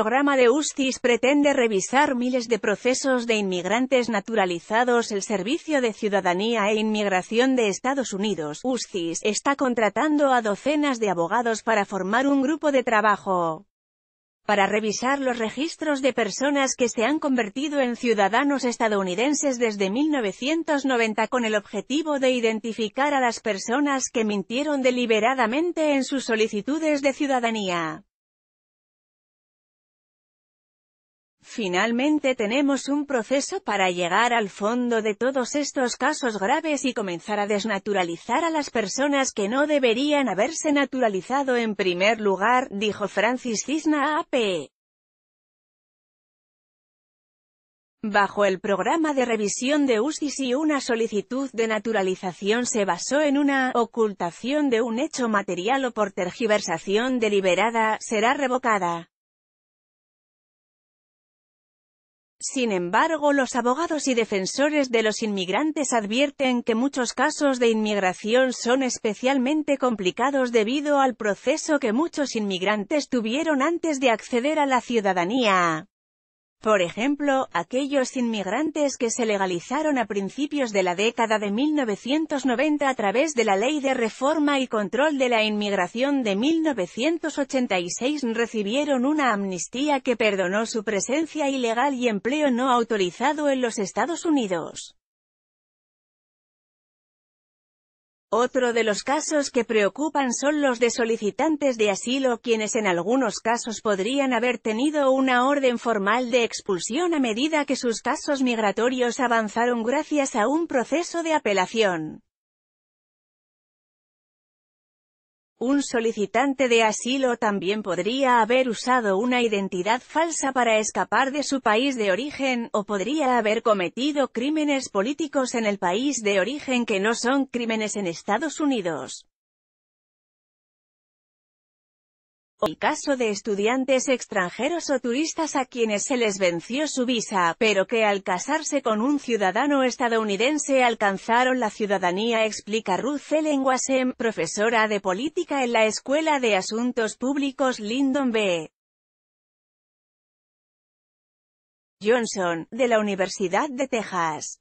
El programa de USCIS pretende revisar miles de procesos de inmigrantes naturalizados. El Servicio de Ciudadanía e Inmigración de Estados Unidos, USCIS, está contratando a docenas de abogados para formar un grupo de trabajo para revisar los registros de personas que se han convertido en ciudadanos estadounidenses desde 1990 con el objetivo de identificar a las personas que mintieron deliberadamente en sus solicitudes de ciudadanía. Finalmente tenemos un proceso para llegar al fondo de todos estos casos graves y comenzar a desnaturalizar a las personas que no deberían haberse naturalizado en primer lugar, dijo Francis Cisna AP. Bajo el programa de revisión de y una solicitud de naturalización se basó en una ocultación de un hecho material o por tergiversación deliberada, será revocada. Sin embargo los abogados y defensores de los inmigrantes advierten que muchos casos de inmigración son especialmente complicados debido al proceso que muchos inmigrantes tuvieron antes de acceder a la ciudadanía. Por ejemplo, aquellos inmigrantes que se legalizaron a principios de la década de 1990 a través de la Ley de Reforma y Control de la Inmigración de 1986 recibieron una amnistía que perdonó su presencia ilegal y empleo no autorizado en los Estados Unidos. Otro de los casos que preocupan son los de solicitantes de asilo quienes en algunos casos podrían haber tenido una orden formal de expulsión a medida que sus casos migratorios avanzaron gracias a un proceso de apelación. Un solicitante de asilo también podría haber usado una identidad falsa para escapar de su país de origen, o podría haber cometido crímenes políticos en el país de origen que no son crímenes en Estados Unidos. el caso de estudiantes extranjeros o turistas a quienes se les venció su visa, pero que al casarse con un ciudadano estadounidense alcanzaron la ciudadanía explica Ruth Ellen profesora de política en la Escuela de Asuntos Públicos Lyndon B. Johnson, de la Universidad de Texas.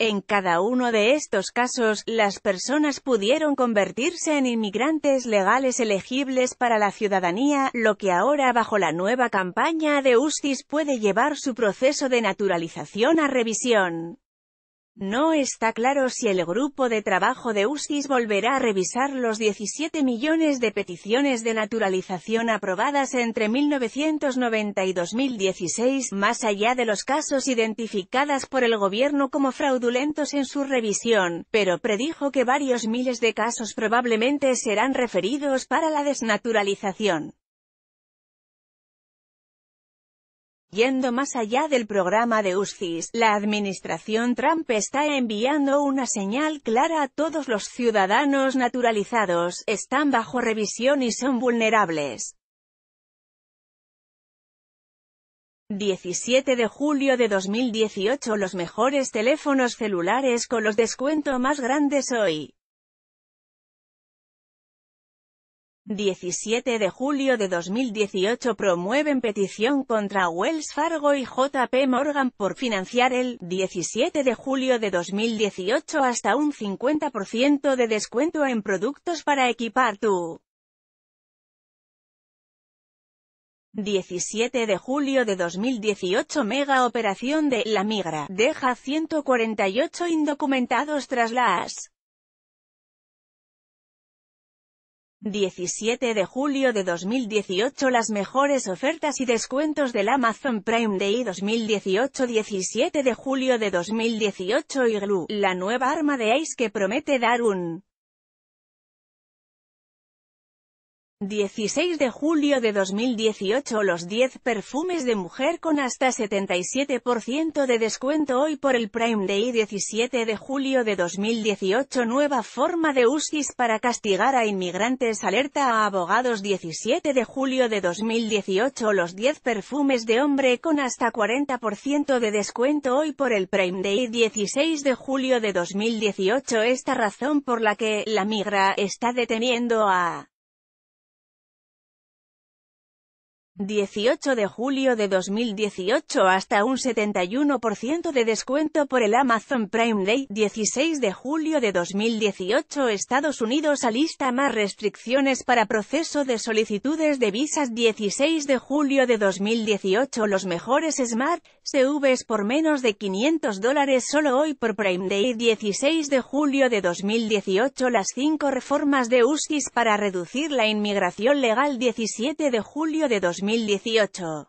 En cada uno de estos casos, las personas pudieron convertirse en inmigrantes legales elegibles para la ciudadanía, lo que ahora bajo la nueva campaña de Ustis puede llevar su proceso de naturalización a revisión. No está claro si el grupo de trabajo de USIS volverá a revisar los 17 millones de peticiones de naturalización aprobadas entre 1990 y 2016, más allá de los casos identificadas por el gobierno como fraudulentos en su revisión, pero predijo que varios miles de casos probablemente serán referidos para la desnaturalización. Yendo más allá del programa de USCIS, la administración Trump está enviando una señal clara a todos los ciudadanos naturalizados, están bajo revisión y son vulnerables. 17 de julio de 2018 Los mejores teléfonos celulares con los descuentos más grandes hoy. 17 de julio de 2018 promueven petición contra Wells Fargo y JP Morgan por financiar el 17 de julio de 2018 hasta un 50% de descuento en productos para equipar tu 17 de julio de 2018 Mega operación de La Migra, deja 148 indocumentados tras las 17 de julio de 2018 Las mejores ofertas y descuentos del Amazon Prime Day 2018 17 de julio de 2018 Iglu, la nueva arma de Ice que promete dar un 16 de julio de 2018 Los 10 perfumes de mujer con hasta 77% de descuento hoy por el Prime Day 17 de julio de 2018 Nueva forma de USIS para castigar a inmigrantes Alerta a abogados 17 de julio de 2018 Los 10 perfumes de hombre con hasta 40% de descuento hoy por el Prime Day 16 de julio de 2018 Esta razón por la que la migra está deteniendo a 18 de julio de 2018 hasta un 71% de descuento por el Amazon Prime Day, 16 de julio de 2018 Estados Unidos alista más restricciones para proceso de solicitudes de visas, 16 de julio de 2018 los mejores Smart CVs por menos de 500 dólares solo hoy por Prime Day, 16 de julio de 2018 las 5 reformas de USIS para reducir la inmigración legal, 17 de julio de 2018 2018.